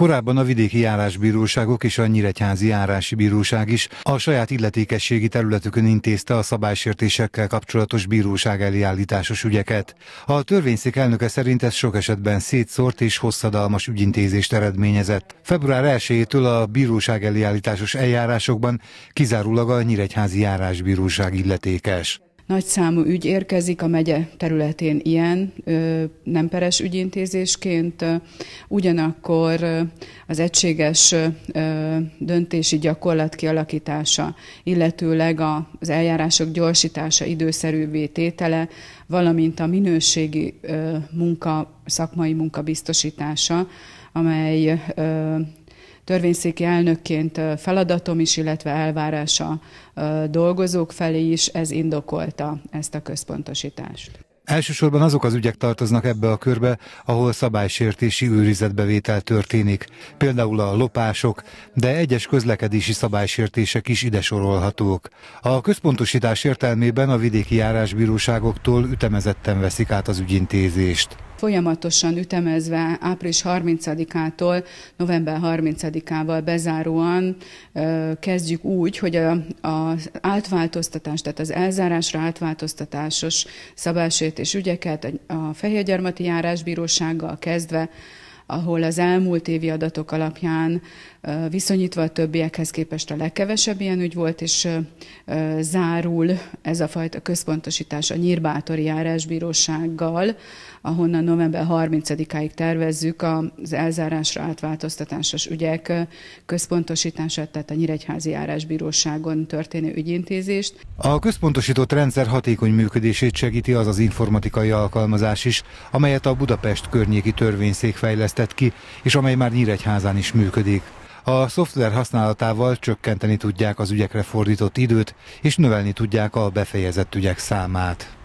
Korábban a vidéki járásbíróságok és a Nyíregyházi járási bíróság is a saját illetékességi területükön intézte a szabálysértésekkel kapcsolatos bíróság eljállításos ügyeket. A törvényszék elnöke szerint ez sok esetben szétszórt és hosszadalmas ügyintézést eredményezett. Február 1-től a bíróság eljállításos eljárásokban kizárólag a Nyíregyházi járásbíróság illetékes. Nagy számú ügy érkezik a megye területén ilyen nem peres ügyintézésként, ugyanakkor az egységes döntési gyakorlat kialakítása, illetőleg az eljárások gyorsítása, időszerűvé tétele, valamint a minőségi munka, szakmai munka biztosítása, amely törvényszéki elnökként feladatom is, illetve elvárása dolgozók felé is, ez indokolta ezt a központosítást. Elsősorban azok az ügyek tartoznak ebbe a körbe, ahol szabálysértési őrizetbevétel történik, például a lopások, de egyes közlekedési szabálysértések is ide sorolhatók. A központosítás értelmében a vidéki járásbíróságoktól ütemezetten veszik át az ügyintézést folyamatosan ütemezve április 30-ától november 30-ával bezáróan kezdjük úgy, hogy az átváltoztatás, tehát az elzárásra átváltoztatásos és ügyeket a Fehérgyarmati Járásbírósággal kezdve ahol az elmúlt évi adatok alapján viszonyítva a többiekhez képest a legkevesebb ilyen ügy volt, és zárul ez a fajta központosítás a Nyírbátori járásbírósággal, ahonnan november 30-áig tervezzük az elzárásra átváltoztatásos ügyek központosítását, tehát a Nyíregyházi járásbíróságon történő ügyintézést. A központosított rendszer hatékony működését segíti az az informatikai alkalmazás is, amelyet a Budapest környéki törvényszék fejlesztett fejlesztett ki, és amely már Nyíregyházán is működik. A szoftver használatával csökkenteni tudják az ügyekre fordított időt, és növelni tudják a befejezett ügyek számát.